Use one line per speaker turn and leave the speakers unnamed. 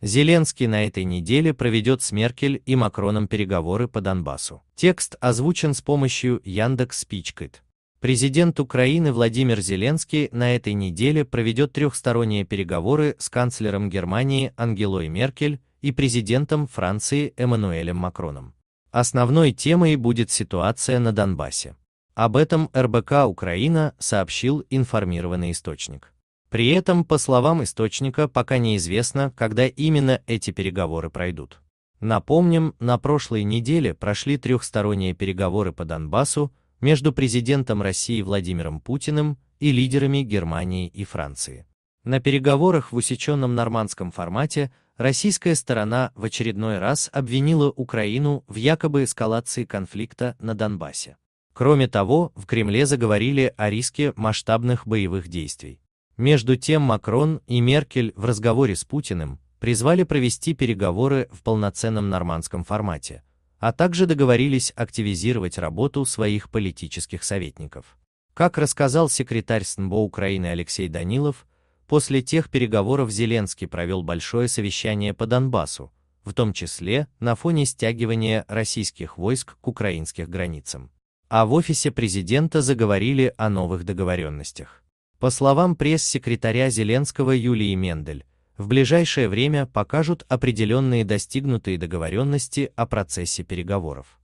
Зеленский на этой неделе проведет с Меркель и Макроном переговоры по Донбассу. Текст озвучен с помощью Яндекс Спичкит. Президент Украины Владимир Зеленский на этой неделе проведет трехсторонние переговоры с канцлером Германии Ангелой Меркель и президентом Франции Эммануэлем Макроном. Основной темой будет ситуация на Донбассе. Об этом РБК Украина сообщил информированный источник. При этом, по словам источника, пока неизвестно, когда именно эти переговоры пройдут. Напомним, на прошлой неделе прошли трехсторонние переговоры по Донбассу между президентом России Владимиром Путиным и лидерами Германии и Франции. На переговорах в усеченном нормандском формате российская сторона в очередной раз обвинила Украину в якобы эскалации конфликта на Донбассе. Кроме того, в Кремле заговорили о риске масштабных боевых действий. Между тем Макрон и Меркель в разговоре с Путиным призвали провести переговоры в полноценном нормандском формате, а также договорились активизировать работу своих политических советников. Как рассказал секретарь СНБО Украины Алексей Данилов, после тех переговоров Зеленский провел большое совещание по Донбассу, в том числе на фоне стягивания российских войск к украинским границам. А в офисе президента заговорили о новых договоренностях. По словам пресс-секретаря Зеленского Юлии Мендель, в ближайшее время покажут определенные достигнутые договоренности о процессе переговоров.